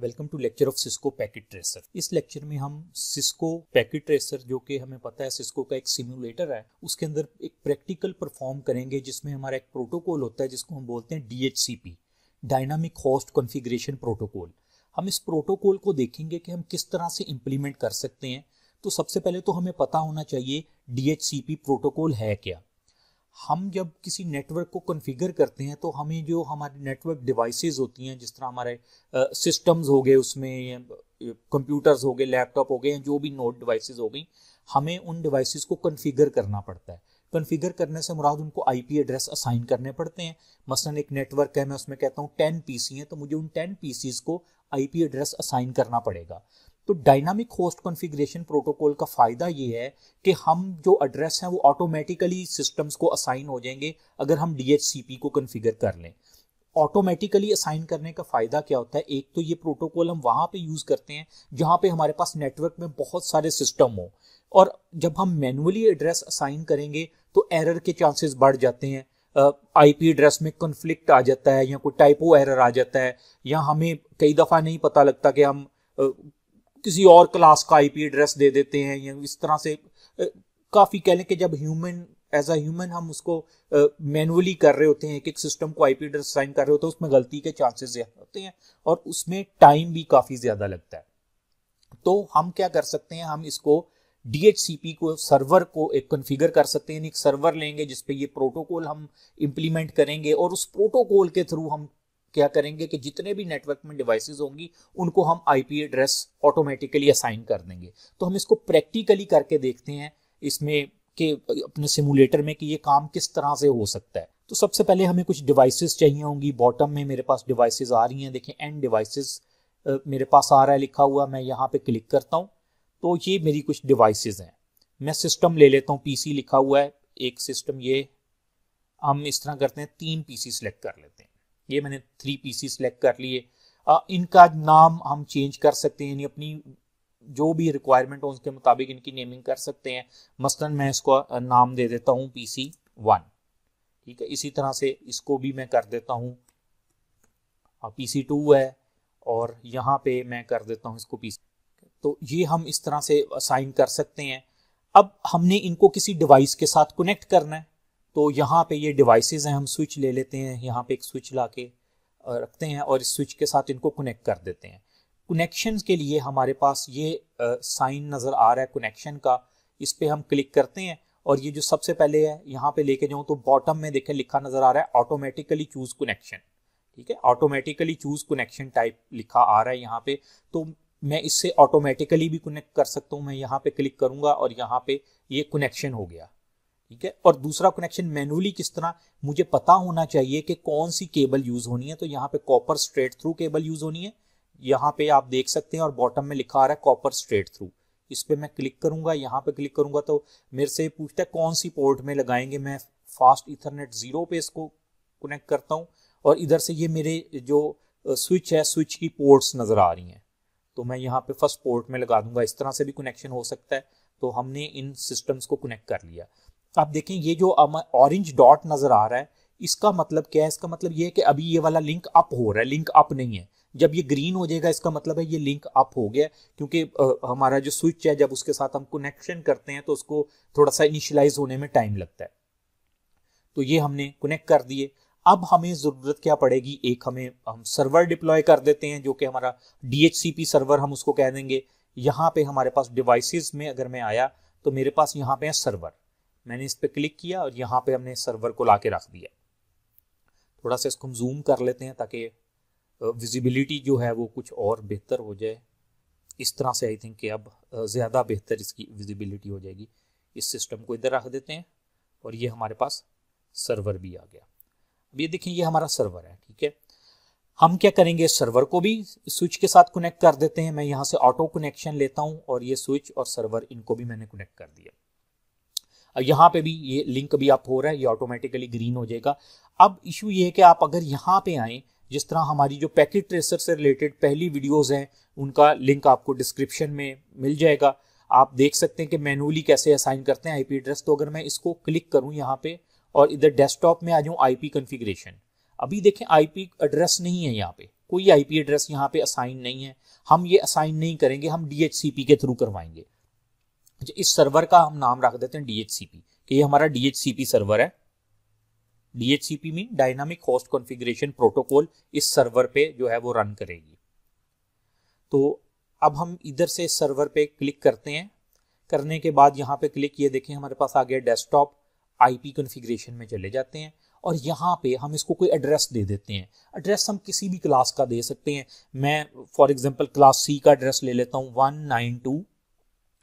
welcome to lecture of Cisco packet tracer इस lecture में हम सिस्को पैकेट ट्रेसर जो कि हमें पता है सिस्को का एक सिमुलेटर है उसके अंदर एक प्रैक्टिकल परफॉर्म करेंगे जिसमें हमारा एक प्रोटोकॉल होता है जिसको हम बोलते हैं D dynamic host configuration protocol हम इस प्रोटोकॉल को देखेंगे कि हम किस तरह से इम्प्लीमेंट कर सकते हैं तो सबसे पहले तो हमें पता होना चाहिए डी प्रोटोकॉल है क्या हम जब किसी नेटवर्क को कॉन्फ़िगर करते हैं तो हमें जो हमारे नेटवर्क डिवाइसेस होती हैं जिस तरह हमारे सिस्टम्स हो गए उसमें कंप्यूटर्स हो गए लैपटॉप हो गए या जो भी नोट डिवाइसेस हो गई हमें उन डिवाइसेस को कॉन्फ़िगर करना पड़ता है कॉन्फ़िगर करने से मुराद उनको आईपी एड्रेस असाइन करने पड़ते हैं मसलन एक नेटवर्क है मैं उसमें कहता हूँ टेन पी हैं तो मुझे उन टेन पी को आई एड्रेस असाइन करना पड़ेगा तो डायनामिक होस्ट कॉन्फ़िगरेशन प्रोटोकॉल का फ़ायदा ये है कि हम जो एड्रेस हैं वो ऑटोमेटिकली सिस्टम्स को असाइन हो जाएंगे अगर हम डी को कन्फिगर कर लें ऑटोमेटिकली असाइन करने का फ़ायदा क्या होता है एक तो ये प्रोटोकॉल हम वहाँ पे यूज़ करते हैं जहाँ पे हमारे पास नेटवर्क में बहुत सारे सिस्टम हो और जब हम मैनुअली एड्रेस असाइन करेंगे तो एरर के चांसेस बढ़ जाते हैं आईपी एड्रेस में कन्फ्लिक्ट आ जाता है या कोई टाइपो एरर आ जाता है या हमें कई दफ़ा नहीं पता लगता कि हम uh, किसी और क्लास का आईपी एड्रेस दे देते हैं या इस तरह से काफ़ी कह लें कि जब ह्यूमन एज अ ह्यूमन हम उसको मैनुअली uh, कर रहे होते हैं एक एक सिस्टम को आईपी एड्रेस साइन कर रहे होते हैं उसमें गलती के चांसेस ज़्यादा होते हैं और उसमें टाइम भी काफ़ी ज़्यादा लगता है तो हम क्या कर सकते हैं हम इसको पी को सर्वर को एक कॉन्फ़िगर कर सकते हैं एक सर्वर लेंगे जिस पे ये प्रोटोकॉल हम इम्प्लीमेंट करेंगे और उस प्रोटोकॉल के थ्रू हम क्या करेंगे कि जितने भी नेटवर्क में डिवाइसेस होंगी उनको हम आईपी एड्रेस ऑटोमेटिकली असाइन कर देंगे तो हम इसको प्रैक्टिकली करके देखते हैं इसमें के अपने सिमुलेटर में कि ये काम किस तरह से हो सकता है तो सबसे पहले हमें कुछ डिवाइसेस चाहिए होंगी बॉटम में मेरे पास डिवाइसेस आ रही हैं देखें एंड डिवाइसेस मेरे पास आ रहा है लिखा हुआ मैं यहाँ पे क्लिक करता हूँ तो ये मेरी कुछ डिवाइसेस हैं मैं सिस्टम ले लेता हूँ पीसी लिखा हुआ है एक सिस्टम ये हम इस तरह करते हैं तीन पीसी सेलेक्ट कर लेते हैं ये मैंने थ्री पीसी सेलेक्ट कर लिए इनका नाम हम चेंज कर सकते हैं अपनी जो भी रिक्वायरमेंट हो उसके मुताबिक इनकी नेमिंग कर सकते हैं मसलन मैं इसको नाम दे देता हूँ पी सी वन ठीक है इसी तरह से इसको भी मैं कर देता हूँ पी सी टू है और यहाँ पे मैं कर देता हूँ इसको पी तो ये हम इस तरह से असाइन कर सकते हैं अब हमने इनको किसी डिवाइस के साथ कनेक्ट करना है तो यहाँ पे ये डिवाइसेस हैं हम स्विच ले लेते हैं यहाँ पे एक स्विच ला के रखते हैं और इस स्विच के साथ इनको कनेक्ट कर देते हैं कनेक्शन के लिए हमारे पास ये साइन नज़र आ रहा है कनेक्शन का इस पर हम क्लिक करते हैं और ये जो सबसे पहले है यहाँ पे लेके जाऊँ तो बॉटम में देखें लिखा नज़र आ रहा है ऑटोमेटिकली चूज़ कनेक्शन ठीक है ऑटोमेटिकली चूज़ कनेक्शन टाइप लिखा आ रहा है यहाँ पे तो मैं इससे ऑटोमेटिकली भी कनेक्ट कर सकता हूँ मैं यहाँ पे क्लिक करूँगा और यहाँ पे ये कनेक्शन हो गया ठीक है और दूसरा कनेक्शन मैनुअली किस तरह मुझे पता होना चाहिए कि कौन सी केबल यूज होनी है तो यहाँ पे copper straight through cable use होनी है यहाँ पे आप देख सकते हैं और बॉटम में लिखा आ रहा है कॉपर स्ट्रेट थ्रू इस पर मैं क्लिक करूंगा यहाँ पे क्लिक करूंगा तो मेरे से पूछता है कौन सी पोर्ट में लगाएंगे मैं फास्ट इथरनेट जीरो पे इसको कनेक्ट करता हूँ और इधर से ये मेरे जो स्विच है स्विच की पोर्ट्स नज़र आ रही हैं तो मैं यहाँ पे फर्स्ट पोर्ट में लगा दूंगा इस तरह से भी कनेक्शन हो सकता है तो हमने इन सिस्टम्स को कनेक्ट कर लिया आप देखें ये जो ऑरेंज डॉट नज़र आ रहा है इसका मतलब क्या है इसका मतलब ये है कि अभी ये वाला लिंक अप हो रहा है लिंक अप नहीं है जब ये ग्रीन हो जाएगा इसका मतलब है ये लिंक अप हो गया क्योंकि हमारा जो स्विच है जब उसके साथ हम कनेक्शन करते हैं तो उसको थोड़ा सा इनिशलाइज होने में टाइम लगता है तो ये हमने कनेक्ट कर दिए अब हमें ज़रूरत क्या पड़ेगी एक हमें हम सर्वर डिप्लॉय कर देते हैं जो कि हमारा डी सर्वर हम उसको कह देंगे यहाँ पे हमारे पास डिवाइसेस में अगर मैं आया तो मेरे पास यहाँ पे है सर्वर मैंने इस पर क्लिक किया और यहाँ पे हमने सर्वर को ला के रख दिया थोड़ा सा इसको हम जूम कर लेते हैं ताकि विजिबिलिटी जो है वो कुछ और बेहतर हो जाए इस तरह से आई थिंक कि अब ज़्यादा बेहतर इसकी विजिबिलिटी हो जाएगी इस सिस्टम को इधर रख देते हैं और ये हमारे पास सर्वर भी आ गया अब ये देखें ये हमारा सर्वर है ठीक है हम क्या करेंगे सर्वर को भी स्विच के साथ कनेक्ट कर देते हैं मैं यहाँ से ऑटो कनेक्शन लेता हूँ और ये स्विच और सर्वर इनको भी मैंने कनेक्ट कर दिया यहाँ पे भी ये लिंक भी आप हो रहा है ये ऑटोमेटिकली ग्रीन हो जाएगा अब इशू ये है कि आप अगर यहाँ पे आएँ जिस तरह हमारी जो पैकेट ट्रेसर से रिलेटेड पहली वीडियोस हैं उनका लिंक आपको डिस्क्रिप्शन में मिल जाएगा आप देख सकते हैं कि मैनुअली कैसे असाइन करते हैं आईपी एड्रेस तो अगर मैं इसको क्लिक करूं यहाँ पे और इधर डेस्कटॉप में आ जाऊं आईपी कॉन्फ़िगरेशन अभी देखें आईपी एड्रेस नहीं है यहाँ पे कोई आई एड्रेस यहाँ पे असाइन नहीं है हम ये असाइन नहीं करेंगे हम डी के थ्रू करवाएंगे अच्छा इस सर्वर का हम नाम रख देते हैं डीएचसीपी कि ये हमारा डीएचसीपी सर्वर है DHCP mean dynamic host configuration protocol इस सर्वर पे जो है वो रन करेगी तो अब हम इधर से सर्वर पे क्लिक करते हैं करने के बाद यहाँ पे क्लिक ये देखें हमारे पास आ गया डेस्कटॉप आईपी कॉन्फ़िगरेशन में चले जाते हैं और यहाँ पे हम इसको कोई एड्रेस दे देते हैं एड्रेस हम किसी भी क्लास का दे सकते हैं मैं फॉर एग्जाम्पल क्लास सी का एड्रेस ले लेता हूँ वन नाइन टू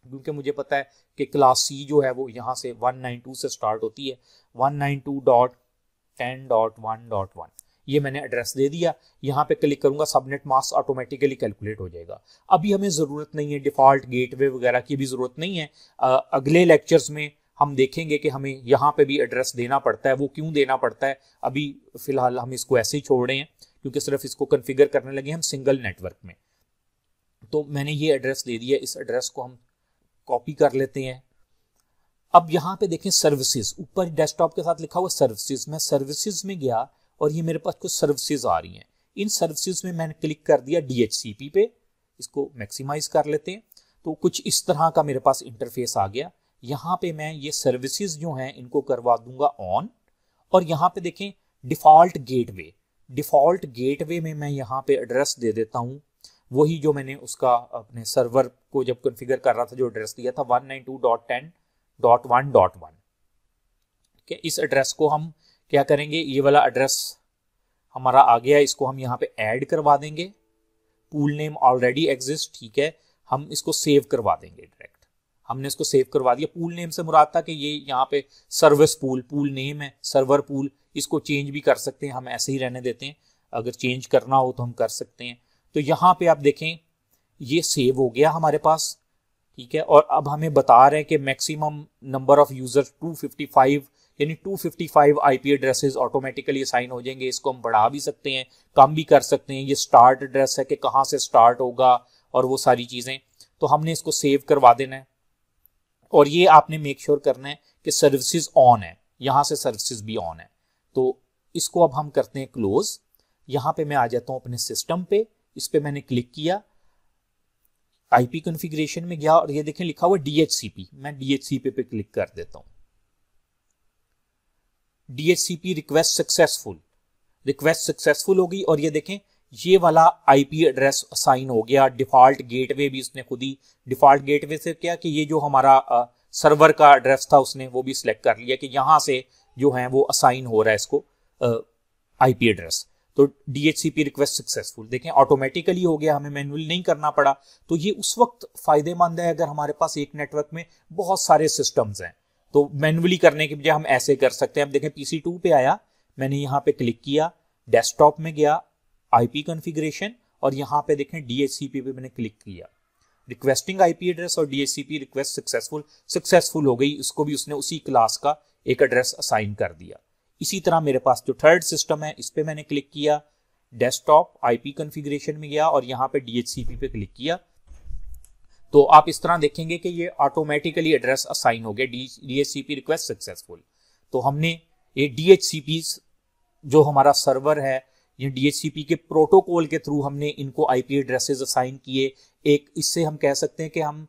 क्योंकि मुझे पता है कि क्लास सी जो है वो यहाँ से 192 से स्टार्ट होती है 192.10.1.1 ये मैंने एड्रेस दे दिया यहाँ पे क्लिक करूंगा सबनेट मास ऑटोमेटिकली कैलकुलेट हो जाएगा अभी हमें ज़रूरत नहीं है डिफ़ॉल्ट गेटवे वगैरह की भी ज़रूरत नहीं है आ, अगले लेक्चर्स में हम देखेंगे कि हमें यहाँ पे भी एड्रेस देना पड़ता है वो क्यों देना पड़ता है अभी फ़िलहाल हम इसको ऐसे ही छोड़ रहे हैं क्योंकि सिर्फ इसको कन्फिगर करने लगे हम सिंगल नेटवर्क में तो मैंने ये एड्रेस दे दिया इस एड्रेस को हम कॉपी कर लेते हैं अब यहाँ पे देखें सर्विसेज ऊपर डेस्कटॉप के साथ लिखा हुआ सर्विसेज मैं सर्विसेज में गया और ये मेरे पास कुछ सर्विसेज आ रही हैं इन सर्विसेज में मैंने क्लिक कर दिया डी पे इसको मैक्सिमाइज कर लेते हैं तो कुछ इस तरह का मेरे पास इंटरफेस आ गया यहाँ पे मैं ये सर्विसेज जो हैं इनको करवा दूंगा ऑन और यहाँ पे देखें डिफ़ॉल्ट गेटवे डिफ़ॉल्ट गेटवे में मैं यहाँ पे एड्रेस दे देता हूँ वही जो मैंने उसका अपने सर्वर को जब कॉन्फ़िगर कर रहा था जो एड्रेस दिया था one nine two dot dot ten one ठीक है इस एड्रेस को हम क्या करेंगे ये वाला एड्रेस हमारा आ गया इसको हम यहाँ पे ऐड करवा देंगे पूल नेम ऑलरेडी एग्जिस्ट ठीक है हम इसको सेव करवा देंगे डायरेक्ट हमने इसको सेव करवा दिया पूल नेम से मुराद था कि ये यहाँ पे सर्विस पूल पूल नेम है सर्वर पूल इसको चेंज भी कर सकते हैं हम ऐसे ही रहने देते हैं अगर चेंज करना हो तो हम कर सकते हैं तो यहां पे आप देखें ये सेव हो गया हमारे पास ठीक है और अब हमें बता रहे हैं कि मैक्सिमम नंबर ऑफ यूजर 255 यानी 255 आईपी एड्रेसेस ऑटोमेटिकली असाइन हो जाएंगे इसको हम बढ़ा भी सकते हैं कम भी कर सकते हैं ये स्टार्ट एड्रेस है कि कहाँ से स्टार्ट होगा और वो सारी चीज़ें तो हमने इसको सेव करवा देना है और ये आपने मेक श्योर sure करना है कि सर्विसेज ऑन है यहां से सर्विसेज भी ऑन है तो इसको अब हम करते हैं क्लोज यहां पे मैं आ जाता हूँ अपने सिस्टम पे इस पर मैंने क्लिक किया आईपी कॉन्फ़िगरेशन में गया और ये देखें लिखा हुआ डीएचसीपी मैं डीएचसीपी पे क्लिक कर देता हूं DHCP request successful request successful होगी और ये देखें ये वाला आईपी एड्रेस असाइन हो गया डिफ़ॉल्ट गेटवे भी इसने खुद ही डिफ़ॉल्ट गेटवे से क्या कि ये जो हमारा आ, सर्वर का एड्रेस था उसने वो भी सिलेक्ट कर लिया कि यहां से जो है वो असाइन हो रहा है इसको आईपी एड्रेस तो डीएचसीपी रिक्वेस्ट सक्सेसफुल देखें ऑटोमेटिकली हो गया हमें मैनुअल नहीं करना पड़ा तो ये उस वक्त फायदेमंद है अगर हमारे पास एक नेटवर्क में बहुत सारे सिस्टम्स हैं तो मैनुअली करने के बजाय हम ऐसे कर सकते हैं अब देखें पीसी टू पे आया मैंने यहाँ पे क्लिक किया डेस्कटॉप में गया आईपी कॉन्फ़िगरेशन और यहाँ पे देखें डीएचसीपी पे मैंने क्लिक किया रिक्वेस्टिंग आईपी एड्रेस और डीएचसीपी रिक्वेस्ट सक्सेसफुल सक्सेसफुल हो गई इसको भी उसने उसी क्लास का एक एड्रेस असाइन कर दिया इसी तरह मेरे पास जो थर्ड सिस्टम है इस पर मैंने क्लिक किया डेस्कटॉप आईपी कॉन्फ़िगरेशन में गया और यहाँ पे डीएचसीपी पे क्लिक किया तो आप इस तरह देखेंगे कि ये ऑटोमेटिकली एड्रेस असाइन हो गया डीएचसीपी रिक्वेस्ट सक्सेसफुल तो हमने ये DHCP जो हमारा सर्वर है ये DHCP के प्रोटोकॉल के थ्रू हमने इनको आईपी एड्रेसेस असाइन किए एक इससे हम कह सकते हैं कि हम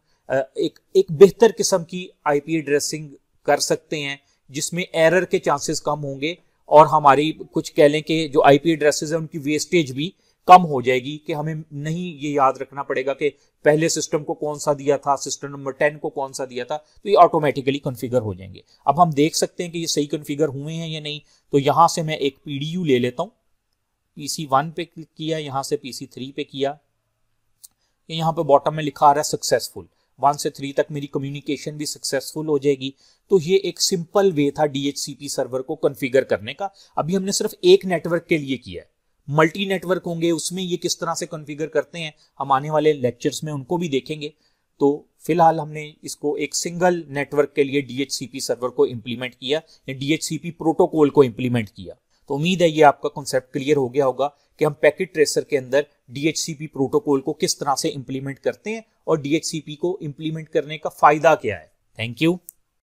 एक एक बेहतर किस्म की आईपी एड्रेसिंग कर सकते हैं जिसमें एरर के चांसेस कम होंगे और हमारी कुछ कह लें कि जो आई पी है उनकी वेस्टेज भी कम हो जाएगी कि हमें नहीं ये याद रखना पड़ेगा कि पहले सिस्टम को कौन सा दिया था सिस्टम नंबर टेन को कौन सा दिया था तो ये ऑटोमेटिकली कन्फिगर हो जाएंगे अब हम देख सकते हैं कि ये सही कन्फिगर हुए हैं या नहीं तो यहां से मैं एक पी ले लेता हूँ पीसी वन पे क्लिक किया यहां से पी सी थ्री पे किया यहाँ पे बॉटम में लिखा आ रहा है सक्सेसफुल वन से थ्री तक मेरी कम्युनिकेशन भी सक्सेसफुल हो जाएगी तो ये एक सिंपल वे था डीएचसीपी सर्वर को कन्फिगर करने का अभी हमने सिर्फ एक नेटवर्क के लिए किया है मल्टी नेटवर्क होंगे उसमें ये किस तरह से कन्फिगर करते हैं हम आने वाले लेक्चर्स में उनको भी देखेंगे तो फिलहाल हमने इसको एक सिंगल नेटवर्क के लिए डीएचसीपी सर्वर को इम्प्लीमेंट किया या डीएचसीपी प्रोटोकॉल को इम्प्लीमेंट किया तो उम्मीद है ये आपका कॉन्सेप्ट क्लियर हो गया होगा कि हम पैकेट ट्रेसर के अंदर डीएचसीपी प्रोटोकॉल को किस तरह से इम्प्लीमेंट करते हैं और डीएचसीपी को इंप्लीमेंट करने का फायदा क्या है थैंक यू